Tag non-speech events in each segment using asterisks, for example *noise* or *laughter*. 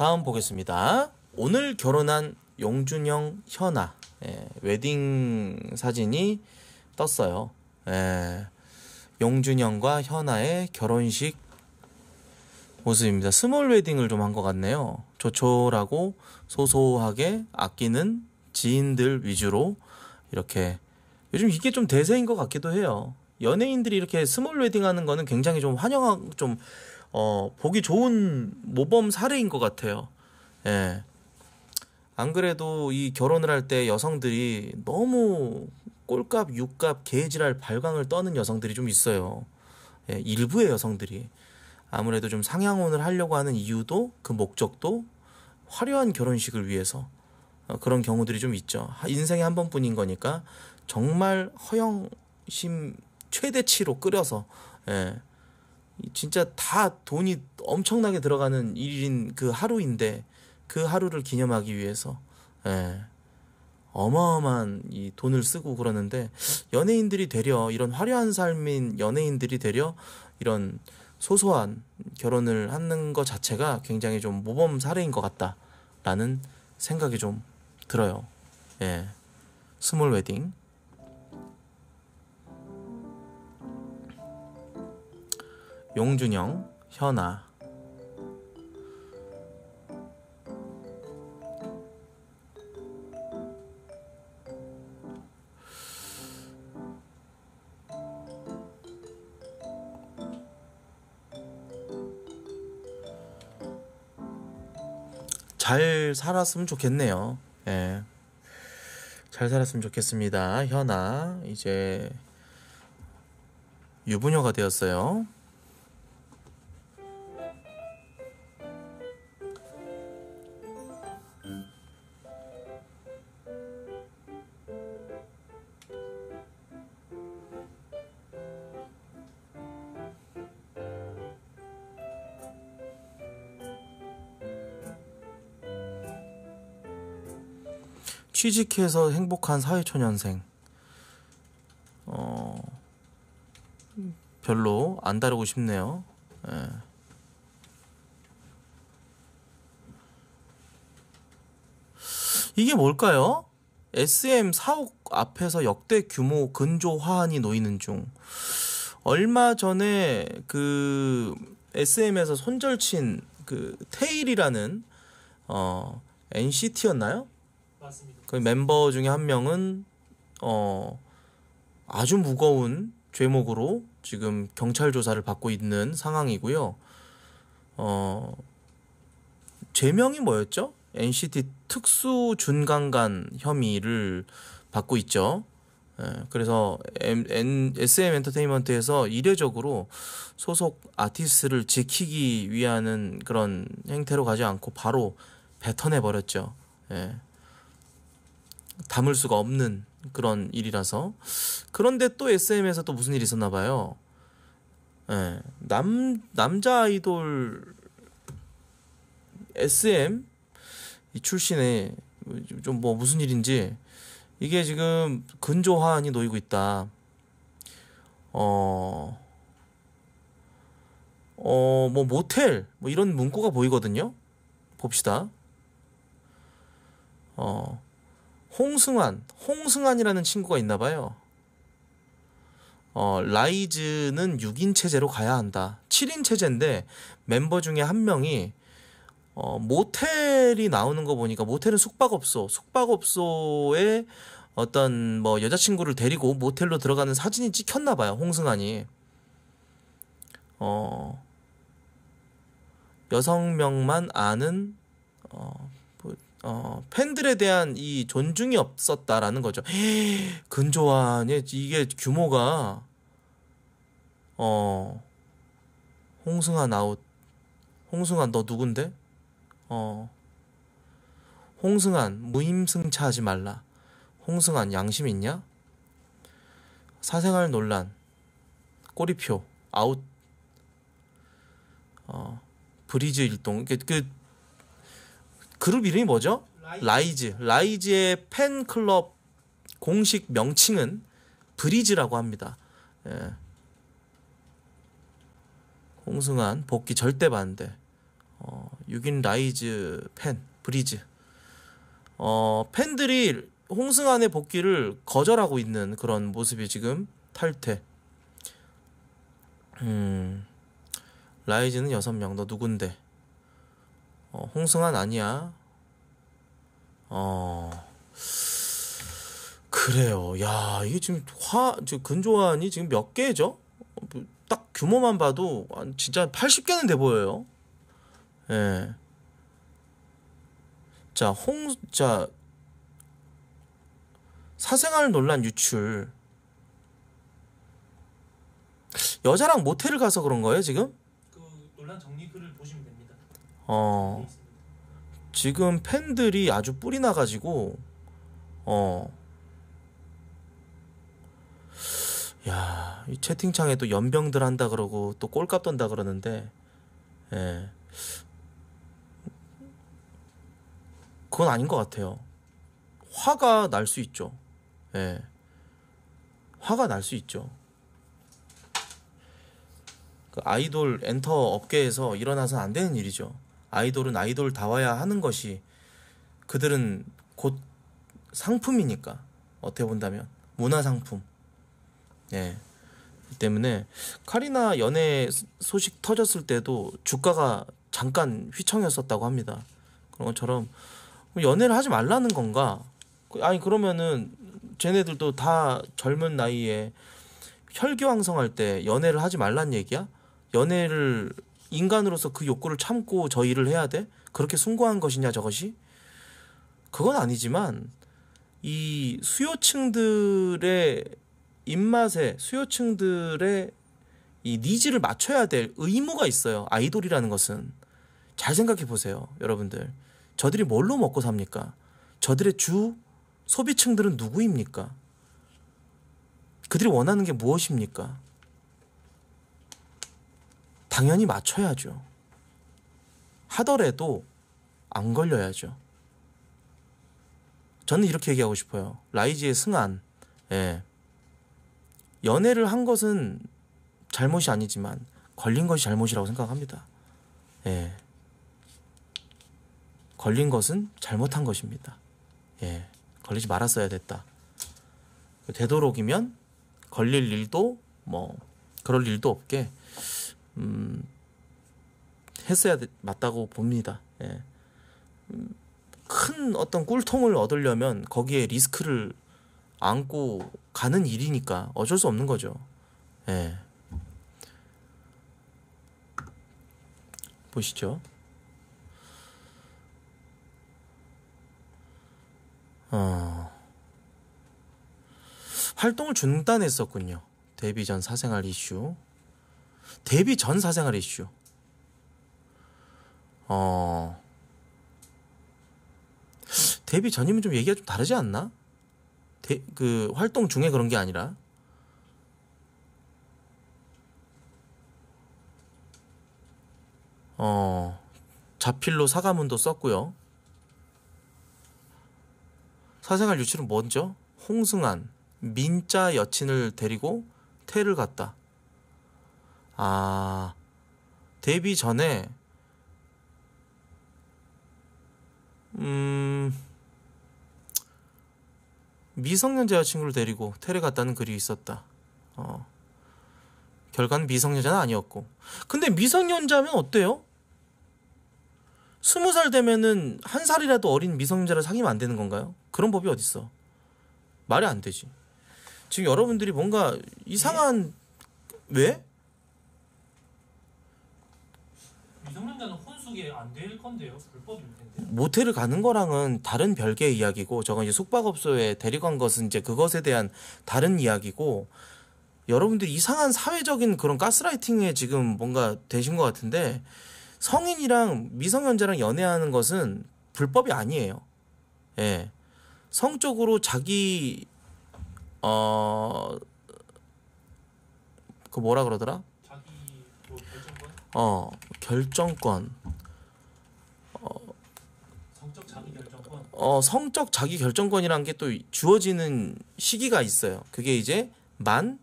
다음 보겠습니다. 오늘 결혼한 용준영 현아 예, 웨딩 사진이 떴어요. 예, 용준영과 현아의 결혼식 모습입니다. 스몰 웨딩을 좀 한 것 같네요. 조촐하고 소소하게 아끼는 지인들 위주로 이렇게 요즘 이게 좀 대세인 것 같기도 해요. 연예인들이 이렇게 스몰 웨딩 하는 거는 굉장히 좀 환영하고 좀 어, 보기 좋은 모범 사례인 것 같아요. 예. 안 그래도 이 결혼을 할 때 여성들이 너무 꼴값, 육값, 개지랄, 발광을 떠는 여성들이 좀 있어요. 예, 일부의 여성들이. 아무래도 좀 상향혼을 하려고 하는 이유도 그 목적도 화려한 결혼식을 위해서 어, 그런 경우들이 좀 있죠. 인생에 한 번뿐인 거니까 정말 허영심 최대치로 끓여서 예, 진짜 다 돈이 엄청나게 들어가는 일인 그 하루인데 그 하루를 기념하기 위해서 예. 어마어마한 이 돈을 쓰고 그러는데 연예인들이 되려 이런 화려한 삶인 연예인들이 되려 이런 소소한 결혼을 하는 것 자체가 굉장히 좀 모범 사례인 것 같다라는 생각이 좀 들어요. 예. 스몰 웨딩. 용준영, 현아 잘 살았으면 좋겠네요. 예. 잘 살았으면 좋겠습니다. 현아 이제 유부녀가 되었어요. 취직해서 행복한 사회초년생. 어, 별로 안 다루고 싶네요. 예. 이게 뭘까요? SM 사옥 앞에서 역대 규모 근조 화환이 놓이는 중. 얼마 전에 그 SM에서 손절친 그 테일이라는 어 NCT였나요? 그 멤버 중에 한 명은 어 아주 무거운 죄목으로 지금 경찰 조사를 받고 있는 상황이고요. 어 죄명이 뭐였죠? NCT 특수 준강간 혐의를 받고 있죠. 예, 그래서 SM 엔터테인먼트에서 이례적으로 소속 아티스트를 지키기 위하는 그런 행태로 가지 않고 바로 뱉어내 버렸죠. 예. 담을 수가 없는 그런 일이라서 그런데 또 SM에서 또 무슨 일이 있었나 봐요. 예, 남 남자 아이돌 SM 출신의 좀뭐 무슨 일인지 이게 지금 근조화안이 놓이고 있다. 어, 어, 뭐 모텔 뭐 이런 문구가 보이거든요. 봅시다. 어. 홍승환, 홍승환이라는 친구가 있나 봐요. 어, 라이즈는 6인 체제로 가야 한다. 7인 체제인데 멤버 중에 한 명이 어, 모텔이 나오는 거 보니까 모텔은 숙박업소, 숙박업소에 어떤 뭐 여자친구를 데리고 모텔로 들어가는 사진이 찍혔나 봐요. 홍승환이. 어. 여성명만 아는 어 어, 팬들에 대한 이 존중이 없었다라는 거죠. 에이, *gasps* 근조한 이게 규모가 어 홍승환 아웃 홍승환 너 누군데? 어 홍승환 무임승차하지 말라. 홍승환 양심 있냐? 사생활 논란 꼬리표 아웃 어 브리즈 일동 그, 그 그룹 이름이 뭐죠? 라이즈. 라이즈의 팬클럽 공식 명칭은 브리즈라고 합니다. 예. 홍승환 복귀 절대 반대. 어, 6인 라이즈 팬 브리즈. 어, 팬들이 홍승환의 복귀를 거절하고 있는 그런 모습이 지금 탈퇴. 음. 라이즈는 6명너 누군데? 어, 홍승환 아니야? 어, 그래요. 야, 이게 지금 화, 근조안이 지금 몇 개죠? 어, 뭐 딱 규모만 봐도 진짜 80개는 돼 보여요. 예. 자, 홍, 자, 사생활 논란 유출. 여자랑 모텔을 가서 그런 거예요, 지금? 그 논란 정리 어, 지금 팬들이 아주 뿔이 나가지고, 어, 야, 이 채팅창에 또 연병들 한다 그러고, 또 꼴값 던다 그러는데, 예. 그건 아닌 것 같아요. 화가 날 수 있죠. 예. 화가 날 수 있죠. 그 아이돌 엔터 업계에서 일어나서는 안 되는 일이죠. 아이돌은 아이돌다워야 하는 것이 그들은 곧 상품이니까 어떻게 본다면 문화 상품. 예. 그 때문에 카리나 연애 소식 터졌을 때도 주가가 잠깐 휘청였었다고 합니다. 그런 것처럼 뭐 연애를 하지 말라는 건가? 그, 아니 그러면은 쟤네들도 다 젊은 나이에 혈기왕성할 때 연애를 하지 말란 얘기야? 연애를 인간으로서 그 욕구를 참고 저 일을 해야 돼? 그렇게 숭고한 것이냐 저것이? 그건 아니지만 이 수요층들의 입맛에 수요층들의 이 니즈를 맞춰야 될 의무가 있어요. 아이돌이라는 것은 잘 생각해 보세요, 여러분들. 저들이 뭘로 먹고 삽니까? 저들의 주 소비층들은 누구입니까? 그들이 원하는 게 무엇입니까? 당연히 맞춰야죠. 하더라도 안 걸려야죠. 저는 이렇게 얘기하고 싶어요. 라이지의 승한, 예. 연애를 한 것은 잘못이 아니지만 걸린 것이 잘못이라고 생각합니다. 예. 걸린 것은 잘못한 것입니다. 예. 걸리지 말았어야 됐다. 되도록이면 걸릴 일도 뭐 그럴 일도 없게 음, 했어야 맞다고 봅니다. 예. 음, 큰 어떤 꿀통을 얻으려면 거기에 리스크를 안고 가는 일이니까 어쩔 수 없는 거죠. 예. 보시죠. 어... 활동을 중단했었군요. 데뷔 전 사생활 이슈. 데뷔 전 사생활 이슈. 어. 데뷔 전이면 좀 얘기가 좀 다르지 않나? 데, 그 활동 중에 그런 게 아니라. 어. 자필로 사과문도 썼고요. 사생활 유출은 먼저 홍승한 민자 여친을 데리고 태를 갔다. 아, 데뷔 전에, 음, 미성년자 여친구를 데리고 테레 갔다는 글이 있었다. 어. 결과는 미성년자는 아니었고. 근데 미성년자면 어때요? 스무 살 되면은 한 살이라도 어린 미성년자를 사귀면 안 되는 건가요? 그런 법이 어딨어. 말이 안 되지. 지금 여러분들이 뭔가 이상한, 왜? 미성년자는 혼숙이 안될 건데요. 불법일 텐데. 모텔을 가는 거랑은 다른 별개의 이야기고 저건 이제 숙박업소에 데리간 고 것은 이제 그것에 대한 다른 이야기고 여러분들 이상한 사회적인 그런 가스라이팅에 지금 뭔가 되신 것 같은데 성인이랑 미성년자랑 연애하는 것은 불법이 아니에요. 예. 성적으로 자기 어그 뭐라 그러더라? 어 결정권 어, 성적 자기 결정권 어 성적 자기 결정권이란 게또 주어지는 시기가 있어요. 그게 이제 만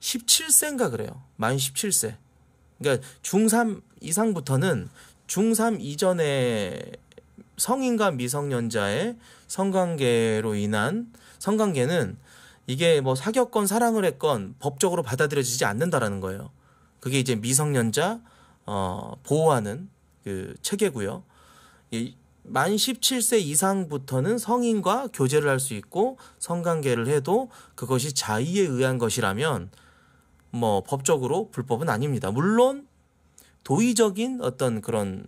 17세인가 그래요. 만 17세. 그러니까 중3 이상부터는 중3 이전에 성인과 미성년자의 성관계로 인한 성관계는 이게 뭐사격권 사랑을 했건 법적으로 받아들여지지 않는다라는 거예요. 그게 이제 미성년자 어, 보호하는 그 체계고요. 만 17세 이상부터는 성인과 교제를 할 수 있고 성관계를 해도 그것이 자의에 의한 것이라면 뭐 법적으로 불법은 아닙니다. 물론 도의적인 어떤 그런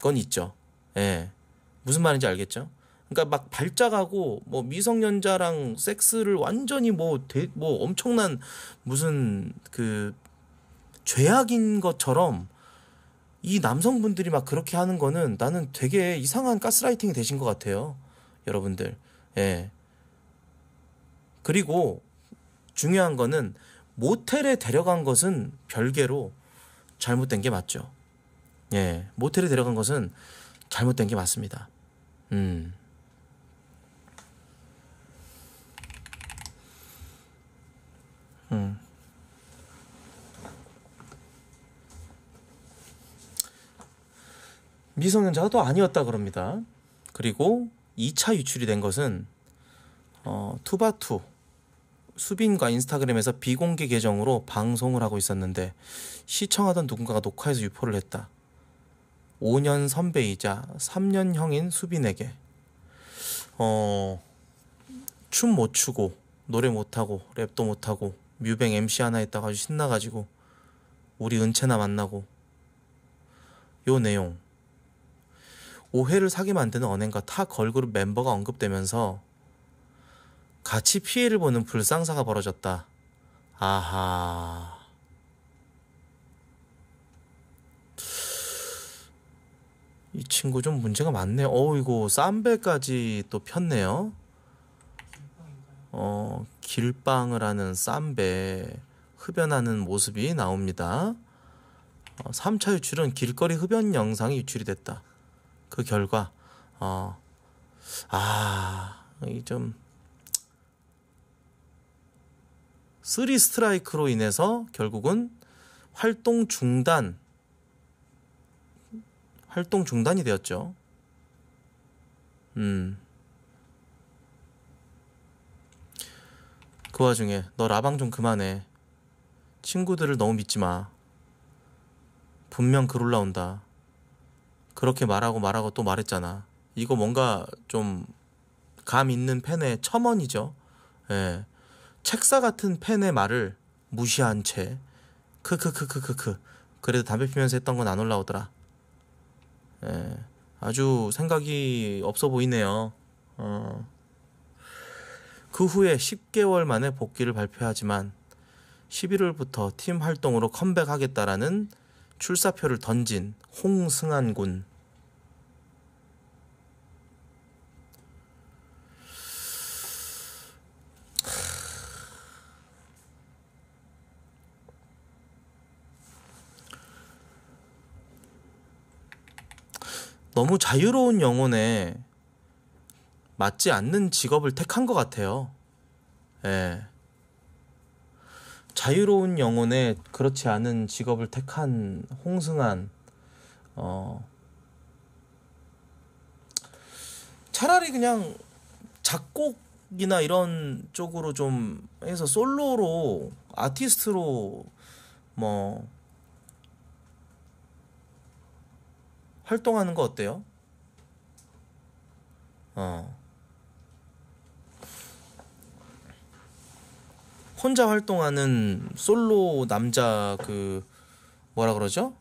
건 있죠. 예. 무슨 말인지 알겠죠? 그러니까 막 발작하고 뭐 미성년자랑 섹스를 완전히 뭐뭐 뭐 엄청난 무슨 그 죄악인 것처럼 이 남성분들이 막 그렇게 하는 거는 나는 되게 이상한 가스라이팅이 되신 것 같아요. 여러분들. 예. 그리고 중요한 거는 모텔에 데려간 것은 별개로 잘못된 게 맞죠. 예. 모텔에 데려간 것은 잘못된 게 맞습니다. 음. 음. 미성년자도 아니었다 그럽니다. 그리고 2차 유출이 된 것은 어, 투바투 수빈과 인스타그램에서 비공개 계정으로 방송을 하고 있었는데 시청하던 누군가가 녹화해서 유포를 했다. 5년 선배이자 3년 형인 수빈에게 어, 춤못 추고 노래 못 하고 랩도 못 하고 뮤뱅 MC 하나 했다가 신나가지고 우리 은채나 만나고 요 내용 오해를 사게 만드는 언행과 타 걸그룹 멤버가 언급되면서 같이 피해를 보는 불상사가 벌어졌다. 아하. 이 친구 좀 문제가 많네. 어이고 쌈배까지 또 폈네요. 어, 길빵을 하는 쌈배 흡연하는 모습이 나옵니다. 어, 3차 유출은 길거리 흡연 영상이 유출이 됐다. 그 결과 어아이 좀 쓰리 스트라이크로 인해서 결국은 활동 중단 활동 중단이 되었죠. 음. 그 와중에 너 라방 좀 그만해. 친구들을 너무 믿지 마. 분명 글 올라온다. 그렇게 말하고 말하고 또 말했잖아. 이거 뭔가 좀 감 있는 팬의 첨언이죠. 예. 책사 같은 팬의 말을 무시한 채 크크크크크크 그래도 담배 피면서 했던 건 안 올라오더라. 예. 아주 생각이 없어 보이네요. 어. 그 후에 10개월 만에 복귀를 발표하지만 11월부터 팀 활동으로 컴백하겠다라는 출사표를 던진 홍승한 군. 너무 자유로운 영혼에 맞지 않는 직업을 택한 것 같아요. 예. 자유로운 영혼에 그렇지 않은 직업을 택한 홍승한 어 차라리 그냥 작곡이나 이런 쪽으로 좀 해서 솔로로 아티스트로 뭐 활동하는 거 어때요? 어. 혼자 활동하는 솔로 남자 그 뭐라 그러죠?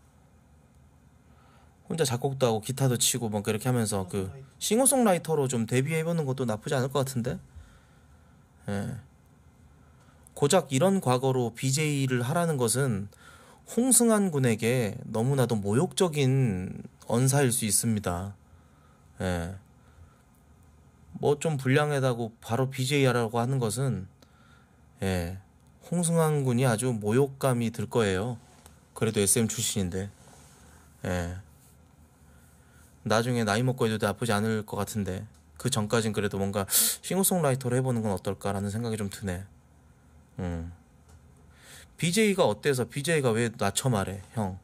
혼자 작곡도 하고 기타도 치고 막 그렇게 하면서 그 싱어송라이터로 좀 데뷔해보는 것도 나쁘지 않을 것 같은데 예. 고작 이런 과거로 BJ를 하라는 것은 홍승환 군에게 너무나도 모욕적인 언사일 수 있습니다. 예. 뭐 좀 불량하다고 바로 BJ 하라고 하는 것은 예, 홍승환 군이 아주 모욕감이 들 거예요. 그래도 SM 출신인데. 예. 나중에 나이 먹고 해도 나쁘지 않을 것 같은데. 그 전까진 그래도 뭔가 싱어송라이터로 해보는 건 어떨까라는 생각이 좀 드네. 음. BJ가 어때서 BJ가 왜 낮춰 말해, 형.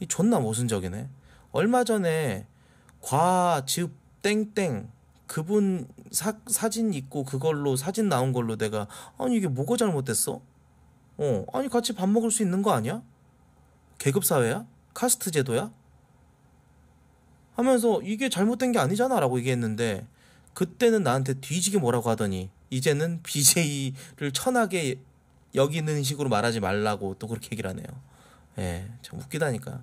이 존나 모순적이네. 얼마 전에 과즙 땡땡 그분 사, 사진 있고 그걸로 사진 나온 걸로 내가 아니 이게 뭐가 잘못됐어? 어 아니 같이 밥 먹을 수 있는 거 아니야? 계급 사회야? 카스트 제도야? 하면서 이게 잘못된 게 아니잖아라고 얘기했는데 그때는 나한테 뒤지게 뭐라고 하더니 이제는 BJ를 천하게 여기는 식으로 말하지 말라고 또 그렇게 얘기를 하네요. 예, 참 웃기다니까.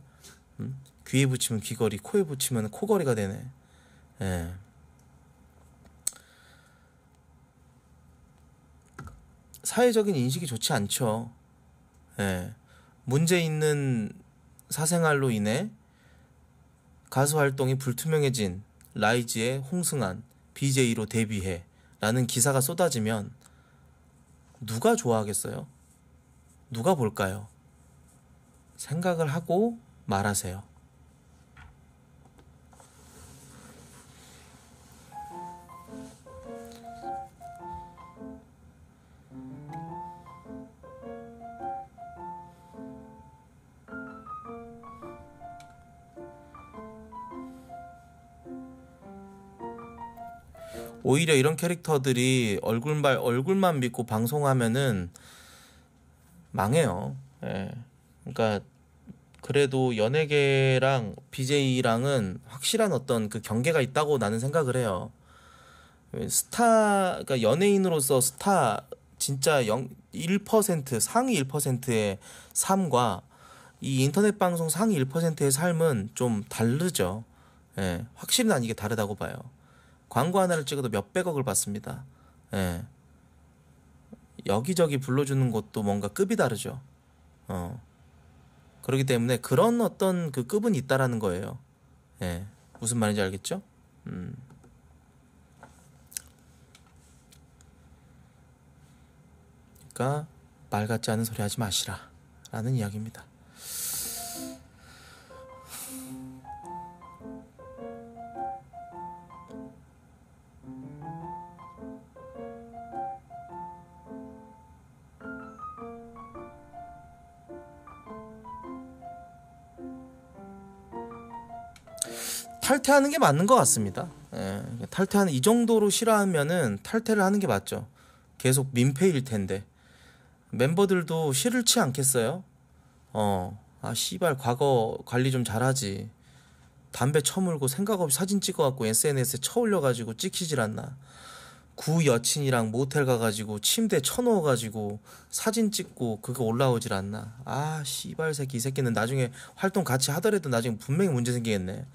음? 귀에 붙이면 귀걸이, 코에 붙이면 코걸이가 되네. 예. 사회적인 인식이 좋지 않죠. 예. 문제 있는 사생활로 인해 가수 활동이 불투명해진 라이즈의 홍승한 BJ로 데뷔해 라는 기사가 쏟아지면 누가 좋아하겠어요? 누가 볼까요? 생각을 하고 말하세요. 오히려 이런 캐릭터들이 얼굴만 얼굴만 믿고 방송하면은 망해요. 예. 그러니까 그래도 연예계랑 BJ랑은 확실한 어떤 그 경계가 있다고 나는 생각을 해요. 스타 그러니까 연예인으로서 스타 진짜 0, 1% 상위 1%의 삶과 이 인터넷 방송 상위 1%의 삶은 좀 다르죠. 예. 확실히 난 이게 다르다고 봐요. 광고 하나를 찍어도 몇백억을 받습니다. 예. 여기저기 불러주는 것도 뭔가 급이 다르죠. 어. 그렇기 때문에 그런 어떤 그 급은 있다라는 거예요. 예. 무슨 말인지 알겠죠? 음. 그러니까 말 같지 않은 소리 하지 마시라. 라는 이야기입니다. 탈퇴하는 게 맞는 것 같습니다. 예, 탈퇴하는 이 정도로 싫어하면은 탈퇴를 하는 게 맞죠. 계속 민폐일 텐데 멤버들도 싫을치 않겠어요. 어, 아 씨발 과거 관리 좀 잘하지. 담배 처물고 생각 없이 사진 찍어갖고 SNS에 쳐올려가지고 찍히질 않나. 구 여친이랑 모텔 가가지고 침대 쳐넣어가지고 사진 찍고 그거 올라오질 않나. 아 씨발 새끼 이 새끼는 나중에 활동 같이 하더라도 나중에 분명히 문제 생기겠네.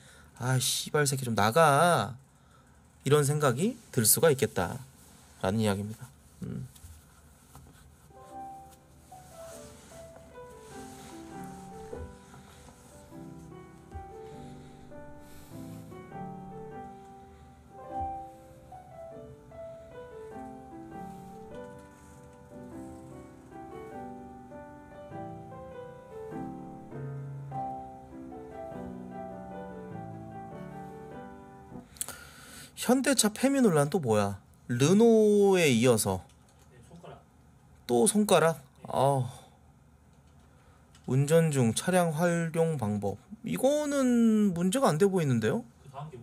아 씨발 새끼 좀 나가 이런 생각이 들 수가 있겠다라는 이야기입니다. 음. 현대차 페미 논란 또 뭐야? 르노에 이어서 또 손가락? 아 운전 중 차량 활용 방법 이거는 문제가 안 돼 보이는데요? 그 다음 게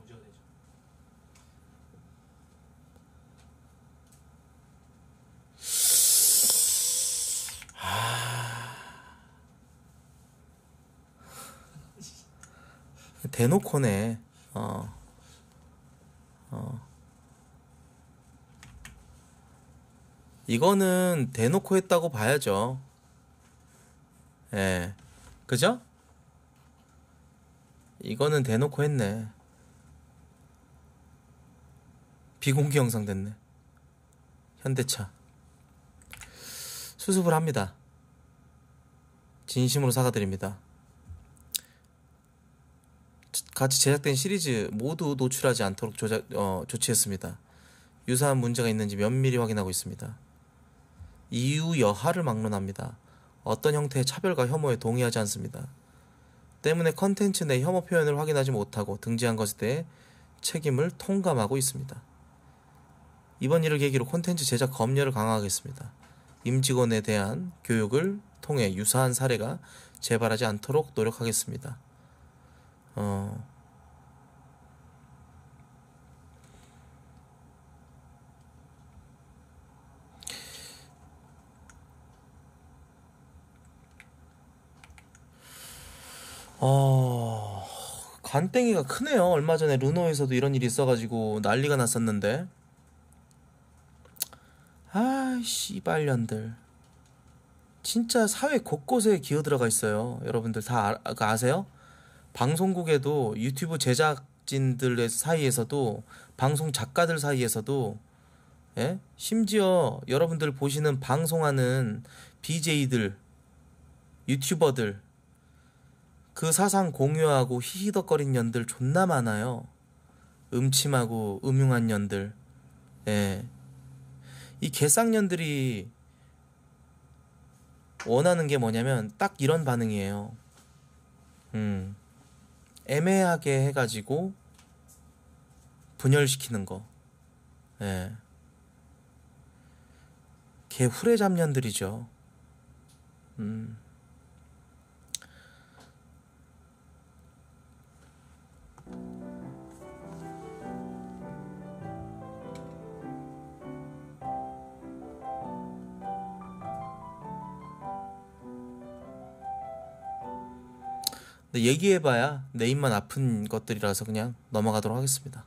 대놓고네. 이거는 대놓고 했다고 봐야죠. 예. 그죠? 이거는 대놓고 했네. 비공개 영상 됐네. 현대차. 수습을 합니다. 진심으로 사과드립니다. 같이 제작된 시리즈 모두 노출하지 않도록 조작, 어, 조치했습니다. 유사한 문제가 있는지 면밀히 확인하고 있습니다. 이유 여하를 막론합니다. 어떤 형태의 차별과 혐오에 동의하지 않습니다. 때문에 컨텐츠 내 혐오 표현을 확인하지 못하고 등재한 것에 대해 책임을 통감하고 있습니다. 이번 일을 계기로 콘텐츠 제작 검열을 강화하겠습니다. 임직원에 대한 교육을 통해 유사한 사례가 재발하지 않도록 노력하겠습니다. 어, 어, 간땡이가 크네요. 얼마 전에 르노에서도 이런 일이 있어가지고 난리가 났었는데. 아, 씨발년들. 진짜 사회 곳곳에 기어 들어가 있어요. 여러분들 다 아, 세요 방송국에도 유튜브 제작진들 사이에서도 방송 작가들 사이에서도 예? 심지어 여러분들 보시는 방송하는 BJ들, 유튜버들 그 사상 공유하고 히히덕거린 년들 존나 많아요. 음침하고 음흉한 년들. 예. 이 개쌍년들이 원하는 게 뭐냐면 딱 이런 반응이에요. 음. 애매하게 해가지고 분열시키는 거. 예. 개 후레잡년들이죠. 음. 얘기해봐야 내 입만 아픈 것들이라서 그냥 넘어가도록 하겠습니다.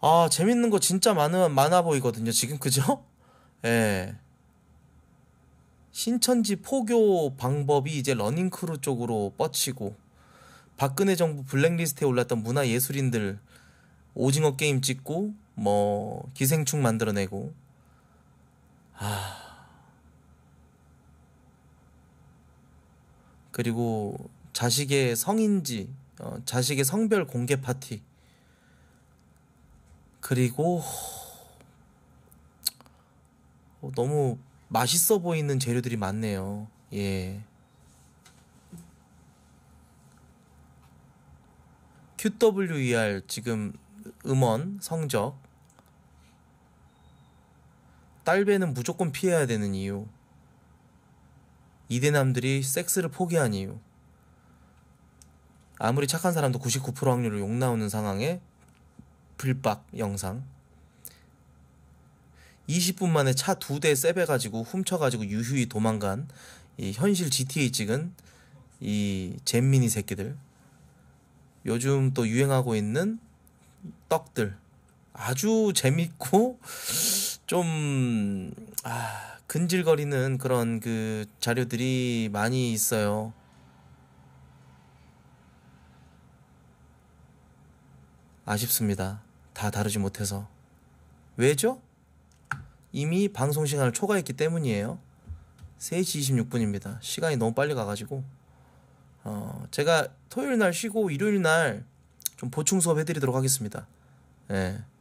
아 재밌는 거 진짜 많아 많아 보이거든요 지금 그죠? *laughs* 예. 신천지 포교 방법이 이제 러닝크루 쪽으로 뻗치고 박근혜 정부 블랙리스트에 올랐던 문화예술인들 오징어 게임 찍고 뭐 기생충 만들어내고 아 그리고 자식의 성인지 어, 자식의 성별 공개 파티 그리고 어, 너무 맛있어 보이는 재료들이 많네요. 예. QWER 지금 음원 성적 딸배는 무조건 피해야 되는 이유. 이대남들이 섹스를 포기한 이유. 아무리 착한 사람도 99% 확률로 욕 나오는 상황에 불박 영상. 20분 만에 차 두 대 세배 가지고 훔쳐가지고 유휴히 도망간 이 현실 GTA 찍은 이 잼민이 새끼들. 요즘 또 유행하고 있는 떡들. 아주 재밌고 좀, 아, 근질거리는 그런 그 자료들이 많이 있어요. 아쉽습니다. 다 다루지 못해서. 왜죠? 이미 방송 시간을 초과했기 때문이에요. 3시 26분입니다. 시간이 너무 빨리 가가지고. 어, 제가 토요일 날 쉬고 일요일 날 좀 보충 수업 해드리도록 하겠습니다. 예. 네.